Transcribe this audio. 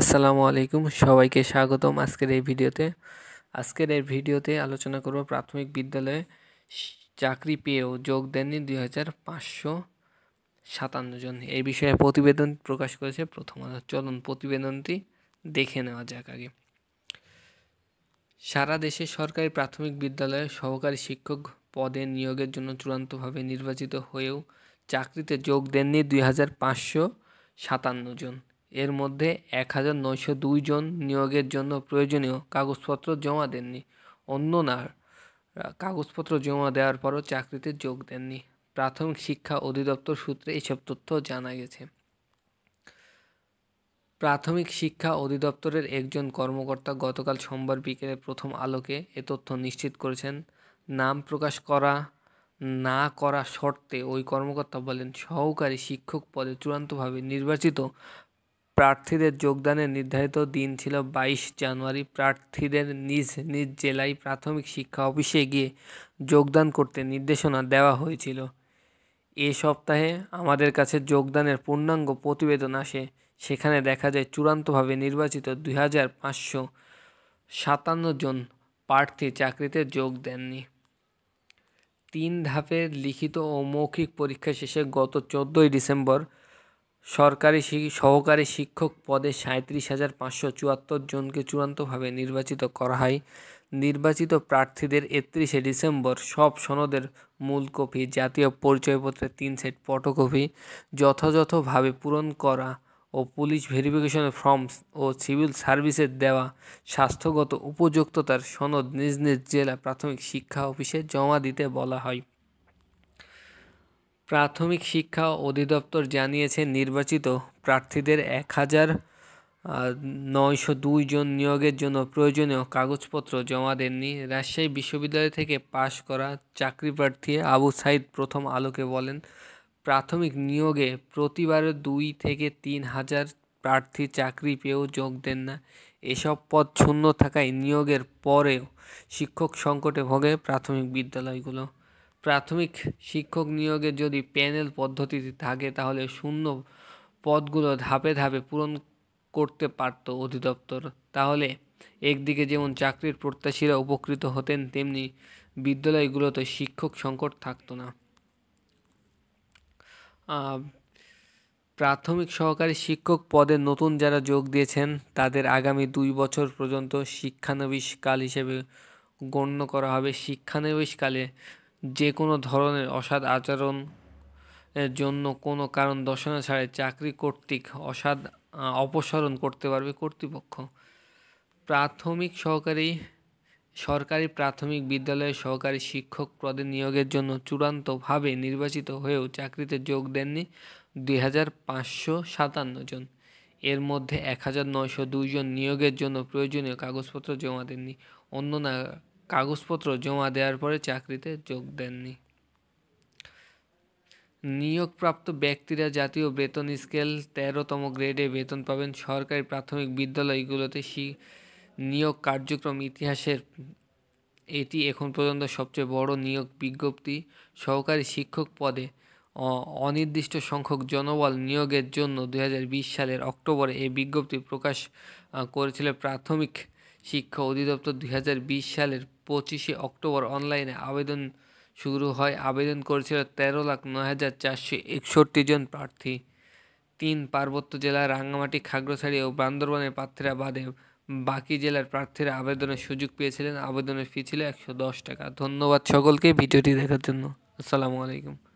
আসসালামু আলাইকুম সবাইকে স্বাগতম আজকের এই ভিডিওতে আজকের এই ভিডিওতে আলোচনা করব প্রাথমিক বিদ্যালয়ে চাকরি পেয়েও যোগ দেননি দুই হাজার পাঁচশো সাতান্ন জন এই বিষয়ে প্রতিবেদন প্রকাশ করেছে প্রথম চলুন প্রতিবেদনটি দেখে নেওয়া যাক আগে সারা দেশে সরকারি প্রাথমিক বিদ্যালয়ে সহকারী শিক্ষক পদে নিয়োগের জন্য চূড়ান্তভাবে নির্বাচিত হয়েও চাকরিতে যোগ দেননি দুই হাজার পাঁচশো সাতান্ন জন এর মধ্যে এক হাজার নয়শো দুই জন নিয়োগের জন্য প্রয়োজনীয় কাগজপত্র জমা দেননি অন্য না কাগজপত্র জমা দেওয়ার পরও চাকরিতে যোগ দেননি প্রাথমিক শিক্ষা অধিদপ্তর সূত্রে এসব তথ্য জানা গেছে প্রাথমিক শিক্ষা অধিদপ্তরের একজন কর্মকর্তা গতকাল সোমবার বিকেলে প্রথম আলোকে এ তথ্য নিশ্চিত করেছেন নাম প্রকাশ করা না করা শর্তে ওই কর্মকর্তা বলেন সহকারী শিক্ষক পদে চূড়ান্তভাবে নির্বাচিত প্রার্থীদের যোগদানের নির্ধারিত দিন ছিল বাইশ জানুয়ারি প্রার্থীদের নিজ নিজ জেলায় প্রাথমিক শিক্ষা অফিসে গিয়ে যোগদান করতে নির্দেশনা দেওয়া হয়েছিল এ সপ্তাহে আমাদের কাছে যোগদানের পূর্ণাঙ্গ প্রতিবেদন আসে সেখানে দেখা যায় চূড়ান্তভাবে নির্বাচিত দুই হাজার পাঁচশো সাতান্ন জন প্রার্থী চাকরিতে যোগ দেননি তিন ধাপের লিখিত ও মৌখিক পরীক্ষা শেষে গত চোদ্দোই ডিসেম্বর সরকারি সহকারী শিক্ষক পদে সাঁত্রিশ হাজার পাঁচশো চুয়াত্তর জনকে চূড়ান্তভাবে নির্বাচিত করা হয় নির্বাচিত প্রার্থীদের একত্রিশে ডিসেম্বর সব সনদের মূল কপি জাতীয় পরিচয়পত্রের তিন সেট পটোকপি যথাযথভাবে পূরণ করা ও পুলিশ ভেরিফিকেশনের ফর্মস ও সিভিল সার্ভিসের দেওয়া স্বাস্থ্যগত উপযুক্ততার সনদ নিজ নিজ জেলা প্রাথমিক শিক্ষা অফিসে জমা দিতে বলা হয় প্রাথমিক শিক্ষা অধিদপ্তর জানিয়েছে নির্বাচিত প্রার্থীদের এক হাজার নয়শো দুই জন নিয়োগের জন্য প্রয়োজনীয় কাগজপত্র জমা দেননি রাজশাহী বিশ্ববিদ্যালয় থেকে পাশ করা চাকরি প্রার্থী আবু সাইদ প্রথম আলোকে বলেন প্রাথমিক নিয়োগে প্রতিবারে দুই থেকে তিন হাজার প্রার্থী চাকরি পেয়েও যোগ দেন না এসব পদ শূন্য থাকায় নিয়োগের পরেও শিক্ষক সংকটে ভোগে প্রাথমিক বিদ্যালয়গুলো প্রাথমিক শিক্ষক নিয়োগে যদি প্যানেল পদ্ধতিতে থাকে তাহলে শূন্য পদগুলো ধাপে ধাপে পূরণ করতে পারত অধিদপ্তর তাহলে একদিকে যেমন চাকরির প্রত্যাশীরা উপকৃত হতেন তেমনি বিদ্যালয়গুলোতে শিক্ষক সংকট থাকতো না প্রাথমিক সহকারী শিক্ষক পদে নতুন যারা যোগ দিয়েছেন তাদের আগামী দুই বছর পর্যন্ত শিক্ষানবিশকাল হিসেবে গণ্য করা হবে শিক্ষানবিশকালে যে কোনো ধরনের অসাদ আচরণ এর জন্য কোনো কারণ দর্শানো ছাড়াই চাকরি কর্তৃক অসাদ অপসারণ করতে পারবে কর্তৃপক্ষ প্রাথমিক সহকারী সরকারি প্রাথমিক বিদ্যালয়ের সহকারী শিক্ষক পদে নিয়োগের জন্য চূড়ান্তভাবে নির্বাচিত হয়েও চাকরিতে যোগ দেননি দুই হাজার পাঁচশো সাতান্ন জন এর মধ্যে এক হাজার নয়শো দুইজন নিয়োগের জন্য প্রয়োজনীয় কাগজপত্র জমা দেননি অন্য না কাগজপত্র জমা দেওয়ার পরে চাকরিতে যোগ দেননি নিয়োগপ্রাপ্ত ব্যক্তিরা জাতীয় বেতন স্কেল তেরোতম গ্রেডে বেতন পাবেন সরকারি প্রাথমিক বিদ্যালয়গুলোতে নিয়োগ কার্যক্রম ইতিহাসের এটি এখন পর্যন্ত সবচেয়ে বড় নিয়োগ বিজ্ঞপ্তি সহকারী শিক্ষক পদে অনির্দিষ্ট সংখ্যক জনবল নিয়োগের জন্য দু সালের অক্টোবরে এই বিজ্ঞপ্তি প্রকাশ করেছিল প্রাথমিক শিক্ষা অধিদপ্তর দুই সালের পঁচিশে অক্টোবর অনলাইনে আবেদন শুরু হয় আবেদন করেছিল তেরো লাখ নয় হাজার চারশো একষট্টি জন প্রার্থী তিন পার্বত্য জেলা রাঙ্গামাটি খাগড়াছড়ি ও বান্দরবানের প্রার্থীরা বাদে বাকি জেলার প্রার্থীরা আবেদনের সুযোগ পেয়েছিলেন আবেদনের ফি ছিল একশো দশ টাকা ধন্যবাদ সকলকে ভিডিওটি দেখার জন্য আসসালামু আলাইকুম